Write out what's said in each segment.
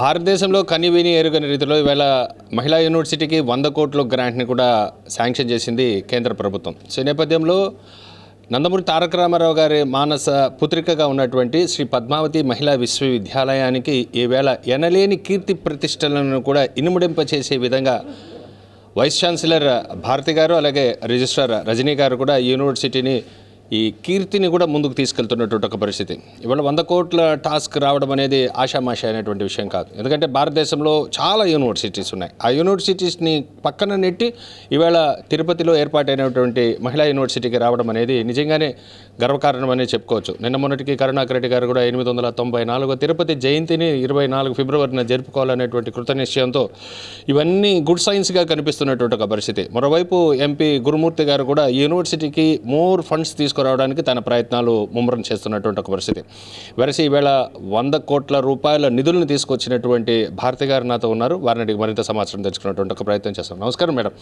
భారతదేశంలో విని ఎరుగని రీతిలో ఇవాళ మహిళా యూనివర్సిటీకి వంద కోట్ల గ్రాంట్ని కూడా శాంక్షన్ చేసింది కేంద్ర ప్రభుత్వం సో నేపథ్యంలో నందమూరి తారక రామారావు గారి మానస పుత్రికగా ఉన్నటువంటి శ్రీ పద్మావతి మహిళా విశ్వవిద్యాలయానికి ఈవేళ ఎనలేని కీర్తి ప్రతిష్టలను కూడా ఇనుముడింపచేసే విధంగా వైస్ ఛాన్సలర్ భారతి గారు అలాగే రిజిస్ట్రార్ రజనీ గారు కూడా యూనివర్సిటీని ఈ కీర్తిని కూడా ముందుకు తీసుకెళ్తున్నటువంటి ఒక పరిస్థితి ఇవాళ వంద కోట్ల టాస్క్ రావడం అనేది ఆషామాష అయినటువంటి విషయం కాదు ఎందుకంటే భారతదేశంలో చాలా యూనివర్సిటీస్ ఉన్నాయి ఆ యూనివర్సిటీస్ని పక్కన నెట్టి ఇవాళ తిరుపతిలో ఏర్పాటైనటువంటి మహిళా యూనివర్సిటీకి రావడం అనేది నిజంగానే గర్వకారణమనే చెప్పుకోవచ్చు నిన్న మొన్నటికి కరుణాకరెడ్డి గారు కూడా ఎనిమిది వందల తొంభై నాలుగు తిరుపతి జయంతిని ఇరవై నాలుగు ఫిబ్రవరిన జరుపుకోవాలనేటువంటి కృతనిశ్చయంతో ఇవన్నీ గుడ్ సైన్స్గా కనిపిస్తున్నటువంటి ఒక పరిస్థితి మరోవైపు ఎంపీ గురుమూర్తి గారు కూడా యూనివర్సిటీకి మోర్ ఫండ్స్ తీసుకురావడానికి తన ప్రయత్నాలు ముమ్మరం చేస్తున్నటువంటి ఒక పరిస్థితి వెరసి ఈవేళ వంద కోట్ల రూపాయల నిధులను తీసుకొచ్చినటువంటి భారతి గారు నాతో ఉన్నారు వారిని మరింత సమాచారం తెచ్చుకున్నటువంటి ఒక ప్రయత్నం చేస్తాం నమస్కారం మేడం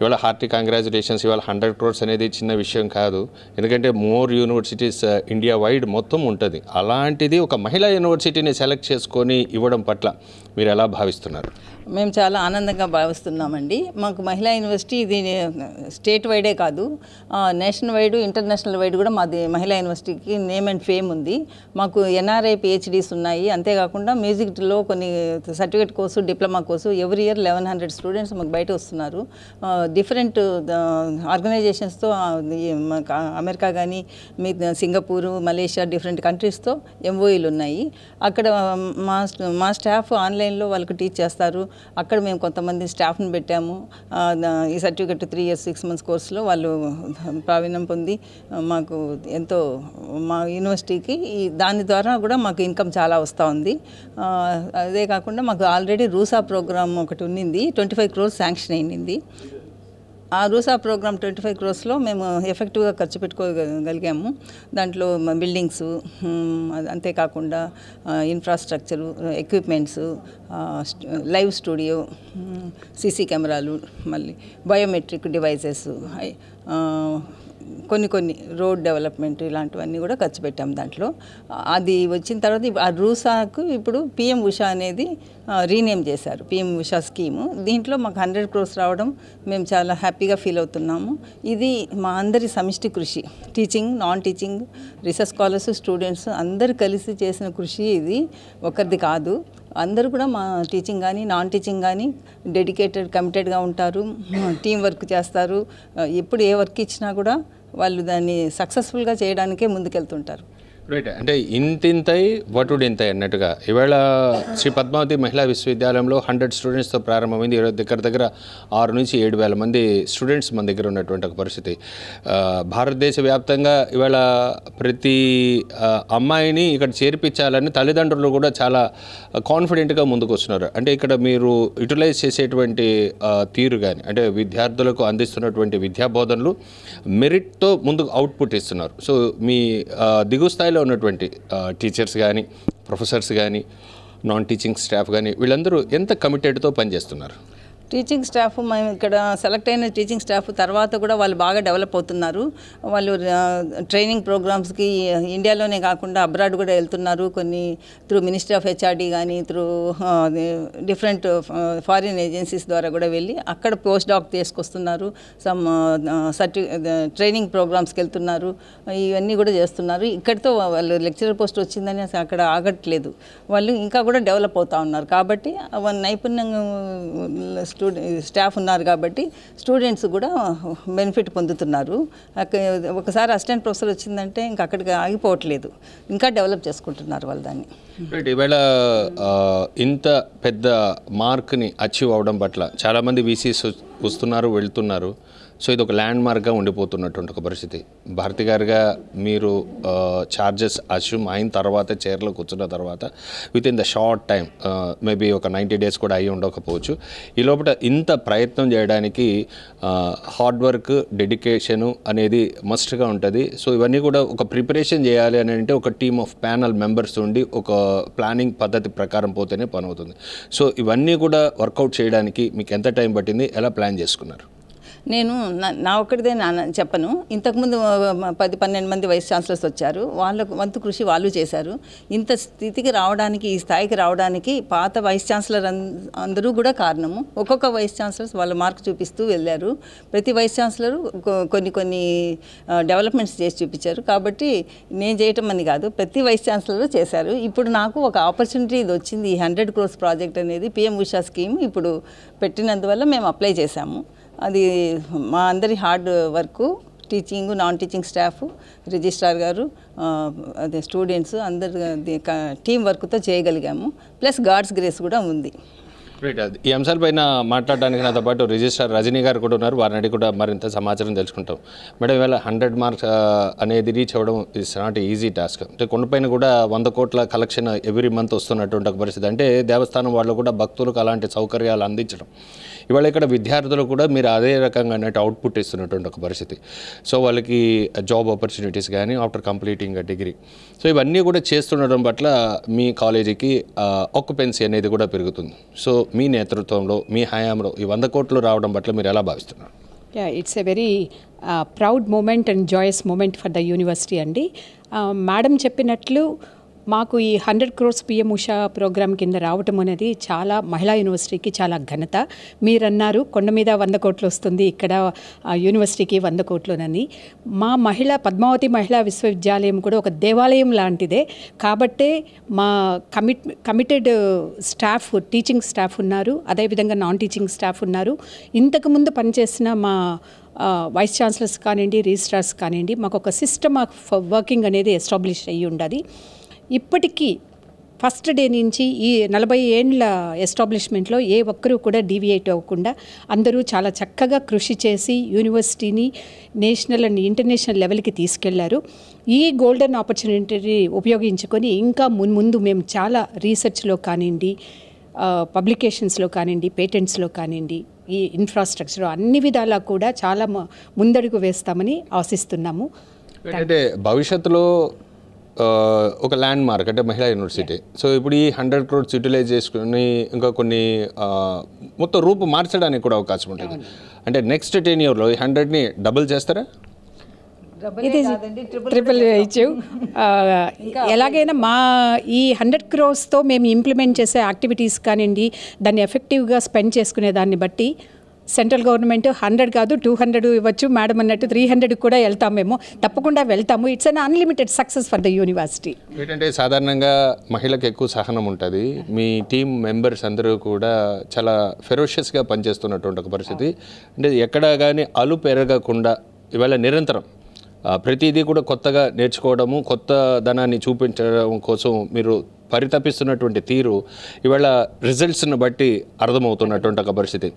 ఇవాళ హార్టీ కంగ్రాచులేషన్స్ ఇవాళ హండ్రెడ్ క్రోర్స్ అనేది చిన్న విషయం కాదు ఎందుకంటే more universities India uh, wide మొత్తం ఉంటుంది అలాంటిది ఒక మహిళా యూనివర్సిటీని సెలెక్ట్ చేసుకొని ఇవ్వడం పట్ల మీరు ఎలా భావిస్తున్నారు మేము చాలా ఆనందంగా భావిస్తున్నామండి మాకు మహిళా యూనివర్సిటీ ఇది స్టేట్ వైడే కాదు నేషనల్ వైడ్ ఇంటర్నేషనల్ వైడ్ కూడా మాది మహిళా యూనివర్సిటీకి నేమ్ అండ్ ఫేమ్ ఉంది మాకు ఎన్ఆర్ఐ పిహెచ్డీస్ ఉన్నాయి అంతేకాకుండా మ్యూజిక్లో కొన్ని certificate course diploma course every year eleven hundred students మాకు బయట వస్తున్నారు డిఫరెంట్ ఆర్గనైజేషన్స్తో అమెరికా కానీ మీ సింగపూరు మలేషియా డిఫరెంట్ కంట్రీస్తో ఎంఓఈలు ఉన్నాయి అక్కడ మా మా స్టాఫ్ ఆన్లైన్లో వాళ్ళకు టీచ్ చేస్తారు అక్కడ మేము కొంతమంది స్టాఫ్ని పెట్టాము ఈ certificate three years six months కోర్సులో వాళ్ళు ప్రావీణ్యం పొంది మాకు ఎంతో మా యూనివర్సిటీకి ఈ దాని ద్వారా కూడా మాకు ఇన్కమ్ చాలా వస్తూ ఉంది అదే కాకుండా మాకు ఆల్రెడీ రూసా ప్రోగ్రామ్ ఒకటి ఉన్నింది ట్వంటీ ఫైవ్ క్రోర్స్ శాంక్షన్ అయింది ఆ రూసా ప్రోగ్రామ్ ట్వంటీ ఫైవ్ క్రోర్స్లో మేము ఎఫెక్టివ్గా ఖర్చు పెట్టుకోగలిగాము దాంట్లో బిల్డింగ్స్ అంతేకాకుండా infrastructure equipments live studio CC కెమెరాలు మళ్ళీ బయోమెట్రిక్ డివైజెస్ కొన్ని కొన్ని రోడ్ డెవలప్మెంట్ ఇలాంటివన్నీ కూడా ఖర్చు పెట్టాం దాంట్లో అది వచ్చిన తర్వాత ఆ రూసాకు ఇప్పుడు పిఎం ఉషా అనేది రీనేమ్ చేశారు పిఎం ఉషా స్కీము దీంట్లో మాకు హండ్రెడ్ క్రోర్స్ రావడం మేము చాలా హ్యాపీగా ఫీల్ అవుతున్నాము ఇది మా అందరి సమిష్టి కృషి teaching non teaching research scholars students అందరు కలిసి చేసిన కృషి ఇది ఒకరిది కాదు అందరూ కూడా మా టీచింగ్ కానీ నాన్ టీచింగ్ కానీ డెడికేటెడ్ కమిటెడ్గా ఉంటారు టీం వర్క్ చేస్తారు ఎప్పుడు ఏ వర్క్ ఇచ్చినా కూడా వాళ్ళు దాన్ని సక్సెస్ఫుల్గా చేయడానికే ముందుకెళ్తుంటారు రైట్ అంటే ఇంతింతై వటుడు ఇంతై అన్నట్టుగా ఈవేళ శ్రీ పద్మావతి మహిళా విశ్వవిద్యాలయంలో హండ్రెడ్ స్టూడెంట్స్తో ప్రారంభమైంది ఈరోజు దగ్గర దగ్గర ఆరు నుంచి ఏడు వేల మంది స్టూడెంట్స్ మన దగ్గర ఉన్నటువంటి ఒక పరిస్థితి భారతదేశ వ్యాప్తంగా ఈవేళ ప్రతి అమ్మాయిని ఇక్కడ చేర్పించాలని తల్లిదండ్రులు కూడా చాలా కాన్ఫిడెంట్గా ముందుకు వస్తున్నారు అంటే ఇక్కడ మీరు యూటిలైజ్ చేసేటువంటి తీరు కానీ అంటే విద్యార్థులకు అందిస్తున్నటువంటి విద్యాబోధనలు మెరిట్తో ముందుకు అవుట్పుట్ ఇస్తున్నారు సో మీ దిగు స్థాయిలో ఉన్నటువంటి టీచర్స్ కానీ ప్రొఫెసర్స్ కానీ నాన్ టీచింగ్ స్టాఫ్ కానీ వీళ్ళందరూ ఎంత కమిటెడ్తో పనిచేస్తున్నారు టీచింగ్ స్టాఫ్ మేము ఇక్కడ సెలెక్ట్ అయిన టీచింగ్ స్టాఫ్ తర్వాత కూడా వాళ్ళు బాగా డెవలప్ అవుతున్నారు వాళ్ళు ట్రైనింగ్ ప్రోగ్రామ్స్కి ఇండియాలోనే కాకుండా అబ్రాడ్ కూడా వెళ్తున్నారు కొన్ని త్రూ మినిస్ట్రీ ఆఫ్ హెచ్ఆర్డి కానీ త్రూ డిఫరెంట్ ఫారిన్ ఏజెన్సీస్ ద్వారా కూడా వెళ్ళి అక్కడ పోస్ట్ డాక్ తీసుకొస్తున్నారు సమ్ సర్టి ట్రైనింగ్ ప్రోగ్రామ్స్కి వెళ్తున్నారు ఇవన్నీ కూడా చేస్తున్నారు ఇక్కడితో వాళ్ళు లెక్చరర్ పోస్ట్ వచ్చిందని అక్కడ ఆగట్లేదు వాళ్ళు ఇంకా కూడా డెవలప్ అవుతూ ఉన్నారు కాబట్టి నైపుణ్యం స్టూడెంట్ స్టాఫ్ ఉన్నారు కాబట్టి స్టూడెంట్స్ కూడా బెనిఫిట్ పొందుతున్నారు ఒకసారి అసిస్టెంట్ ప్రొఫెసర్ వచ్చిందంటే ఇంకా అక్కడికి ఆగిపోవట్లేదు ఇంకా డెవలప్ చేసుకుంటున్నారు వాళ్ళు దాన్ని ఈవేళ ఇంత పెద్ద మార్క్ని అచీవ్ అవడం పట్ల చాలామంది వీసీస్ వస్తున్నారు వెళ్తున్నారు సో ఇది ఒక ల్యాండ్ మార్క్గా ఉండిపోతున్నటువంటి ఒక పరిస్థితి భారతి గారుగా మీరు చార్జెస్ అస్యూమ్ అయిన తర్వాత చీరలో కూర్చున్న తర్వాత within the short time maybe ఒక నైంటీ డేస్ కూడా అయ్యి ఉండకపోవచ్చు ఈ లోపల ఇంత ప్రయత్నం చేయడానికి హార్డ్ వర్క్ డెడికేషను అనేది మస్ట్గా ఉంటుంది సో ఇవన్నీ కూడా ఒక ప్రిపరేషన్ చేయాలి అని అంటే ఒక టీమ్ ఆఫ్ ప్యానల్ మెంబర్స్ ఉండి ఒక ప్లానింగ్ పద్ధతి ప్రకారం పోతేనే పని అవుతుంది సో ఇవన్నీ కూడా వర్కౌట్ చేయడానికి మీకు ఎంత టైం పట్టింది ఎలా ప్లాన్ చేసుకున్నారు నేను నా ఒక్కడిదే నా చెప్పను ఇంతకుముందు పది పన్నెండు మంది వైస్ ఛాన్సలర్స్ వచ్చారు వాళ్ళకు వంతు కృషి వాళ్ళు చేశారు ఇంత స్థితికి రావడానికి ఈ స్థాయికి రావడానికి పాత వైస్ ఛాన్సలర్ అందరూ కూడా కారణము ఒక్కొక్క వైస్ ఛాన్సలర్స్ వాళ్ళ మార్క్ చూపిస్తూ వెళ్ళారు ప్రతి వైస్ ఛాన్సలరు కొన్ని కొన్ని డెవలప్మెంట్స్ చేసి చూపించారు కాబట్టి నేను చేయటం అని కాదు ప్రతి వైస్ ఛాన్సలర్ చేశారు ఇప్పుడు నాకు ఒక ఆపర్చునిటీ ఇది వచ్చింది ఈ హండ్రెడ్ క్రోస్ ప్రాజెక్ట్ అనేది పిఎం ఉషా స్కీమ్ ఇప్పుడు పెట్టినందువల్ల మేము అప్లై చేశాము అది మా అందరి hard work teaching non teaching staff registrar గారు అదే స్టూడెంట్స్ అందరు టీం వర్క్తో చేయగలిగాము ప్లస్ గాడ్స్ గ్రేస్ కూడా ఉంది ఈ అంశాలపైన మాట్లాడడానికి నాతో పాటు రిజిస్ట్రార్ రజనీ గారు కూడా ఉన్నారు వారిని కూడా మరింత సమాచారం తెలుసుకుంటాం మేడం ఇవాళ హండ్రెడ్ మార్క్స్ అనేది రీచ్ అవ్వడం ఇస్ నాట్ ఈజీ టాస్క్ అంటే కొండపైన కూడా వంద కోట్ల కలెక్షన్ ఎవ్రీ మంత్ వస్తున్నటువంటి ఒక పరిస్థితి అంటే దేవస్థానం వాళ్ళు కూడా భక్తులకు అలాంటి సౌకర్యాలు అందించడం ఇవాళ ఇక్కడ విద్యార్థులు కూడా మీరు అదే రకంగా అన్నట్టు అవుట్పుట్ ఇస్తున్నటువంటి ఒక పరిస్థితి సో వాళ్ళకి జాబ్ ఆపర్చునిటీస్ కానీ ఆఫ్టర్ కంప్లీటింగ్ డిగ్రీ సో ఇవన్నీ కూడా చేస్తుండడం పట్ల మీ కాలేజీకి ఆక్యుపెన్సీ అనేది కూడా పెరుగుతుంది సో మీ నేతృత్వంలో మీ హయాంలో ఈ వంద కోట్లు రావడం పట్ల మీరు ఎలా భావిస్తున్నారు it's a very proud moment and joyous moment for the university అండి మేడం చెప్పినట్లు మాకు ఈ hundred crores PM USHA program కింద రావటం అనేది చాలా మహిళా యూనివర్సిటీకి చాలా ఘనత మీరన్నారు కొండ మీద వంద కోట్లు వస్తుంది ఇక్కడ యూనివర్సిటీకి వంద కోట్లునని మా మహిళ పద్మావతి మహిళా విశ్వవిద్యాలయం కూడా ఒక దేవాలయం లాంటిదే కాబట్టే మా commit committed staff teaching staff ఉన్నారు అదేవిధంగా నాన్ టీచింగ్ స్టాఫ్ ఉన్నారు ఇంతకుముందు పనిచేసిన మా వైస్ ఛాన్సలర్స్ కానివ్వండి రిజిస్ట్రార్స్ కానివ్వండి మాకు ఒక సిస్టమ్ ఆఫ్ వర్కింగ్ అనేది ఎస్టాబ్లిష్ అయ్యి ఉండాలి ఇప్పటికీ ఫస్ట్ డే నుంచి ఈ నలభై ఏండ్ల ఎస్టాబ్లిష్మెంట్లో ఏ ఒక్కరూ కూడా డీవియేట్ అవ్వకుండా అందరూ చాలా చక్కగా కృషి చేసి యూనివర్సిటీని నేషనల్ అండ్ ఇంటర్నేషనల్ లెవెల్కి తీసుకెళ్లారు ఈ గోల్డెన్ ఆపర్చునిటీని ఉపయోగించుకొని ఇంకా ముందు మేము చాలా రీసెర్చ్లో కానివ్వండి పబ్లికేషన్స్లో కానివ్వండి పేటెంట్స్లో కానివ్వండి ఈ ఇన్ఫ్రాస్ట్రక్చర్ అన్ని విధాలా కూడా చాలా ముందడుగు వేస్తామని ఆశిస్తున్నాము అంటే భవిష్యత్తులో ఒక ల్యాండ్ మార్క్ అంటే మహిళా యూనివర్సిటీ సో ఇప్పుడు ఈ హండ్రెడ్ క్రోడ్స్ యూటిలైజ్ చేసుకుని ఇంకా కొన్ని మొత్తం రూపు మార్చడానికి కూడా అవకాశం ఉంటుంది అంటే నెక్స్ట్ టెన్ ఇయర్లో ఈ హండ్రెడ్ని డబుల్ చేస్తారా ఇది ట్రిపుల్ ఇచ్చు ఎలాగైనా మా ఈ హండ్రెడ్ క్రోర్స్తో మేము ఇంప్లిమెంట్ చేసే యాక్టివిటీస్ కానివ్వండి దాన్ని ఎఫెక్టివ్గా స్పెండ్ చేసుకునే దాన్ని బట్టి సెంట్రల్ గవర్నమెంట్ హండ్రెడ్ కాదు టూ హండ్రెడ్ ఇవ్వచ్చు మేడం అన్నట్టు త్రీ హండ్రెడ్ కూడా వెళ్తాం మేము తప్పకుండా వెళ్తాము it's un unlimited success for the university ఏంటంటే సాధారణంగా మహిళకు ఎక్కువ సహనం ఉంటుంది మీ టీం మెంబర్స్ అందరూ కూడా చాలా ఫెరోషియస్గా పనిచేస్తున్నటువంటి ఒక పరిస్థితి అంటే ఎక్కడ కానీ అలు పెరగకుండా ఇవాళ నిరంతరం ప్రతిదీ కూడా కొత్తగా నేర్చుకోవడము కొత్త ధనాన్ని చూపించడం కోసం మీరు పరితపిస్తున్నటువంటి తీరు ఇవాళ రిజల్ట్స్ని బట్టి అర్థమవుతున్నటువంటి ఒక పరిస్థితి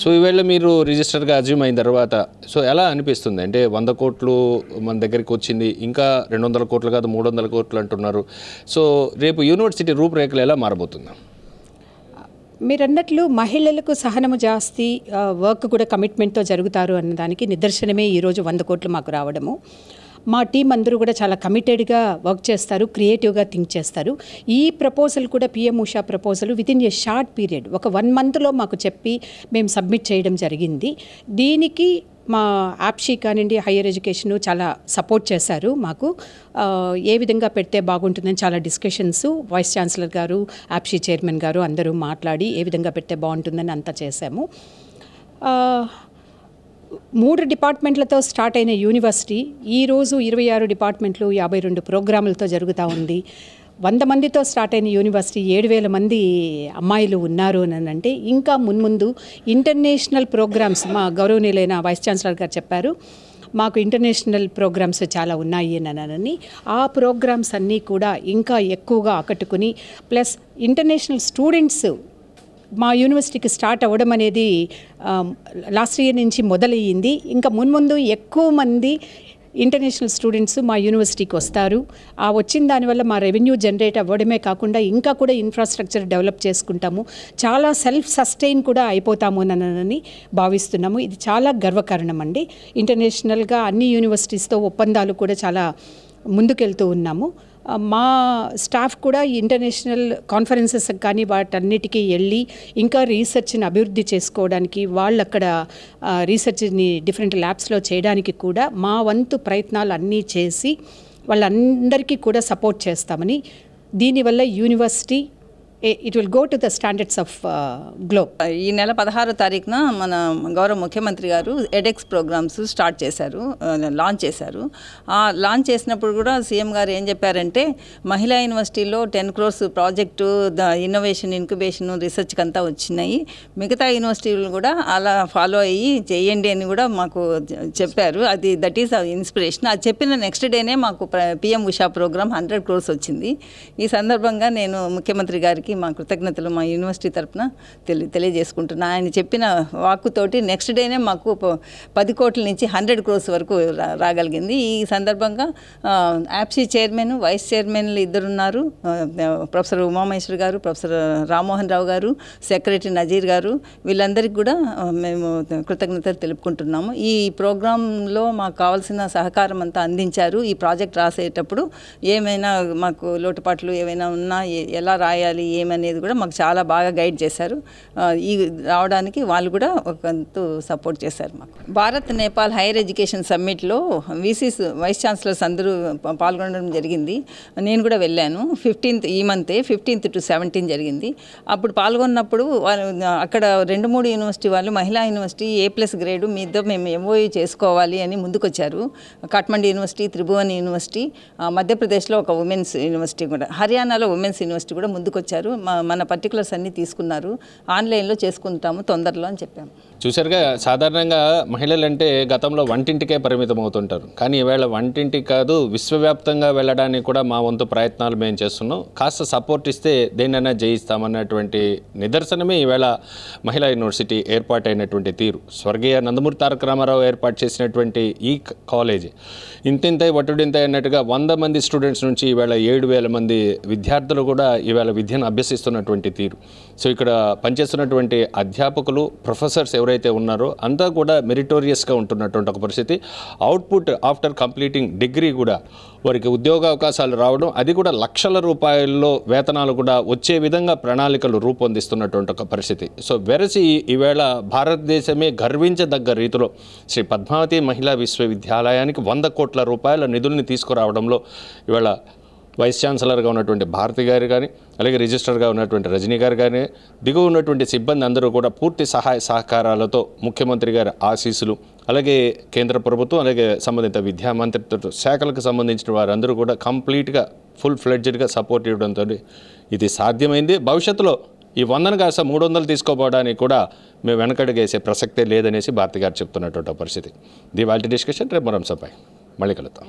సో ఈవేళ మీరు రిజిస్టర్గా అజ్యూమ్ అయిన తర్వాత సో ఎలా అనిపిస్తుంది అంటే వంద కోట్లు మన దగ్గరికి వచ్చింది ఇంకా రెండు వందల కోట్లు కాదు మూడు వందల కోట్లు అంటున్నారు సో రేపు యూనివర్సిటీ రూపురేఖలు ఎలా మారబోతుంది అన్నట్లు మహిళలకు సహనము జాస్తి వర్క్ కూడా కమిట్మెంట్తో జరుగుతారు అన్నదానికి నిదర్శనమే ఈరోజు వంద కోట్లు మాకు రావడము మా టీం అందరూ కూడా చాలా కమిటెడ్గా వర్క్ చేస్తారు క్రియేటివ్గా థింక్ చేస్తారు ఈ ప్రపోజల్ కూడా PM USHA proposal within a short period ఒక వన్ మంత్లో మాకు చెప్పి మేము సబ్మిట్ చేయడం జరిగింది దీనికి మా యాప్షీ కానివ్వండి హయ్యర్ ఎడ్యుకేషన్ చాలా సపోర్ట్ చేశారు మాకు ఏ విధంగా పెడితే బాగుంటుందని చాలా డిస్కషన్స్ వైస్ ఛాన్సలర్ గారు యాప్షీ చైర్మన్ గారు అందరూ మాట్లాడి ఏ విధంగా పెడితే బాగుంటుందని అంతా చేశాము మూడు డిపార్ట్మెంట్లతో స్టార్ట్ అయిన యూనివర్సిటీ ఈరోజు ఇరవై ఆరు డిపార్ట్మెంట్లు యాభై రెండు ప్రోగ్రాములతో జరుగుతూ ఉంది వంద మందితో స్టార్ట్ అయిన యూనివర్సిటీ ఏడు వేల మంది అమ్మాయిలు ఉన్నారు అని అంటే ఇంకా మున్ముందు ఇంటర్నేషనల్ ప్రోగ్రామ్స్ మా గౌరవనీయులైన వైస్ ఛాన్సలర్ గారు చెప్పారు మాకు ఇంటర్నేషనల్ ప్రోగ్రామ్స్ చాలా ఉన్నాయి అని అనని ఆ ప్రోగ్రామ్స్ అన్నీ కూడా ఇంకా ఎక్కువగా ఆకట్టుకుని ప్లస్ ఇంటర్నేషనల్ స్టూడెంట్స్ మా యూనివర్సిటీకి స్టార్ట్ అవ్వడం అనేది లాస్ట్ ఇయర్ నుంచి మొదలయ్యింది ఇంకా మున్ముందు ఎక్కువ మంది ఇంటర్నేషనల్ స్టూడెంట్స్ మా యూనివర్సిటీకి వస్తారు ఆ వచ్చిన దానివల్ల మా రెవెన్యూ జనరేట్ అవ్వడమే కాకుండా ఇంకా కూడా ఇన్ఫ్రాస్ట్రక్చర్ డెవలప్ చేసుకుంటాము చాలా సెల్ఫ్ సస్టైన్ కూడా అయిపోతాము అని భావిస్తున్నాము ఇది చాలా గర్వకారణం అండి ఇంటర్నేషనల్గా అన్ని యూనివర్సిటీస్తో ఒప్పందాలు కూడా చాలా ముందుకెళ్తూ ఉన్నాము మా స్టాఫ్ కూడా ఇంటర్నేషనల్ కాన్ఫరెన్సెస్ కానీ వాటన్నిటికీ వెళ్ళి ఇంకా రీసెర్చ్ని అభివృద్ధి చేసుకోవడానికి వాళ్ళు అక్కడ రీసెర్చ్ని డిఫరెంట్ ల్యాబ్స్లో చేయడానికి కూడా మా వంతు ప్రయత్నాలు అన్నీ చేసి వాళ్ళందరికీ కూడా సపోర్ట్ చేస్తామని దీనివల్ల university it will go to the standards of globe ఈ నెల పదహారో తారీఖున మన గౌరవ ముఖ్యమంత్రి గారు ఎడెక్స్ ప్రోగ్రామ్స్ స్టార్ట్ చేశారు లాంచ్ uh, చేశారు ఆ లాంచ్ చేసినప్పుడు కూడా సీఎం గారు ఏం చెప్పారంటే మహిళా యూనివర్సిటీలో ten crores project the innovation incubation రీసెర్చ్కి అంతా వచ్చినాయి మిగతా యూనివర్సిటీలు కూడా అలా ఫాలో అయ్యి చేయండి అని కూడా మాకు చెప్పారు అది దట్ ఈస్ ఇన్స్పిరేషన్ అది చెప్పిన నెక్స్ట్ డేనే మాకు PM USHA program hundred crores వచ్చింది ఈ సందర్భంగా నేను ముఖ్యమంత్రి గారికి మా కృతజ్ఞతలు మా యూనివర్సిటీ తరఫున తెలి తెలియజేసుకుంటున్నా ఆయన చెప్పిన వాక్కుతోటి నెక్స్ట్ డేనే మాకు పది కోట్ల నుంచి హండ్రెడ్ క్రోర్స్ వరకు రాగలిగింది ఈ సందర్భంగా యాప్సీ చైర్మన్ వైస్ చైర్మన్లు ఇద్దరున్నారు ప్రొఫెసర్ ఉమామహేశ్వర్ గారు ప్రొఫెసర్ రామ్మోహన్ రావు గారు సెక్రటరీ నజీర్ గారు వీళ్ళందరికీ కూడా మేము కృతజ్ఞతలు తెలుపుకుంటున్నాము ఈ ప్రోగ్రాంలో మాకు కావాల్సిన సహకారం అంతా అందించారు ఈ ప్రాజెక్ట్ రాసేటప్పుడు ఏమైనా మాకు లోటుపాట్లు ఏమైనా ఉన్నా ఎలా రాయాలి ఏమనేది కూడా మాకు చాలా బాగా గైడ్ చేశారు ఈ రావడానికి వాళ్ళు కూడా ఒక సపోర్ట్ చేశారు మాకు భారత్ నేపాల్ హైయర్ ఎడ్యుకేషన్ సమ్మిట్లో వీసీస్ వైస్ ఛాన్సలర్స్ అందరూ పాల్గొనడం జరిగింది నేను కూడా వెళ్ళాను ఫిఫ్టీన్త్ ఈ మంతే ఫిఫ్టీన్త్ టు సెవెంటీన్ జరిగింది అప్పుడు పాల్గొన్నప్పుడు అక్కడ రెండు మూడు యూనివర్సిటీ వాళ్ళు మహిళా యూనివర్సిటీ ఏ ప్లస్ గ్రేడు మీతో మేము ఎంఓయూ చేసుకోవాలి అని ముందుకొచ్చారు కాఠ్మండు యూనివర్సిటీ త్రిభువన్ యూనివర్సిటీ మధ్యప్రదేశ్లో ఒక ఉమెన్స్ యూనివర్సిటీ కూడా హర్యానాలో ఉమెన్స్ యూనివర్సిటీ కూడా ముందుకొచ్చారు తీసుకున్నారు మన పర్టికులర్స్ అన్నీ తీసుకున్నారు ఆన్లైన్లో చేసుకుంటాము తొందరలో అని చెప్పాము చూసారుగా సాధారణంగా మహిళలంటే గతంలో వంటింటికే పరిమితం అవుతుంటారు కానీ ఈవేళ వంటింటికి కాదు విశ్వవ్యాప్తంగా వెళ్ళడానికి కూడా మా వంతు ప్రయత్నాలు మేము చేస్తున్నాం కాస్త సపోర్ట్ ఇస్తే దేన్నైనా జయిస్తామన్నటువంటి నిదర్శనమే ఈవేళ మహిళా యూనివర్సిటీ ఏర్పాటైనటువంటి తీరు స్వర్గీయ నందమూరి తారక రామారావు ఏర్పాటు చేసినటువంటి ఈ కాలేజీ ఇంతింత వట్టుడింతై అన్నట్టుగా వంద మంది స్టూడెంట్స్ నుంచి ఈవేళ ఏడు వేల మంది విద్యార్థులు కూడా ఈవేళ విద్యను అభ్యసిస్తున్నటువంటి తీరు సో ఇక్కడ పనిచేస్తున్నటువంటి అధ్యాపకులు ప్రొఫెసర్స్ ఎవరైతే ఉన్నారో అంతా కూడా మెరిటోరియస్గా ఉంటున్నటువంటి ఒక పరిస్థితి అవుట్పుట్ ఆఫ్టర్ కంప్లీటింగ్ డిగ్రీ కూడా వారికి ఉద్యోగ అవకాశాలు రావడం అది కూడా లక్షల రూపాయల్లో వేతనాలు కూడా వచ్చే విధంగా ప్రణాళికలు రూపొందిస్తున్నటువంటి ఒక పరిస్థితి సో వెరసి ఈవేళ భారతదేశమే గర్వించదగ్గ రీతిలో శ్రీ పద్మావతి మహిళా విశ్వవిద్యాలయానికి వంద కోట్ల రూపాయల నిధుల్ని తీసుకురావడంలో ఇవాళ వైస్ ఛాన్సలర్గా ఉన్నటువంటి భారతి గారు కానీ అలాగే రిజిస్టర్గా ఉన్నటువంటి రజనీ గారు కానీ దిగువ ఉన్నటువంటి సిబ్బంది అందరూ కూడా పూర్తి సహాయ సహకారాలతో ముఖ్యమంత్రి గారి ఆశీస్సులు అలాగే కేంద్ర ప్రభుత్వం అలాగే సంబంధిత విద్యా మంత్రిత్వ శాఖలకు సంబంధించిన వారందరూ కూడా కంప్లీట్గా ఫుల్ ఫ్లెడ్జెడ్గా సపోర్ట్ ఇవ్వడంతో ఇది సాధ్యమైంది భవిష్యత్తులో ఈ వందన కాస్త మూడు వందలు తీసుకోపోవడానికి కూడా మేము వెనకడుగేసే ప్రసక్తే లేదనేసి భారతి గారు చెప్తున్నటువంటి పరిస్థితి ది డిస్కషన్ రేపు మరొకసారి మళ్ళీ కలుద్దాం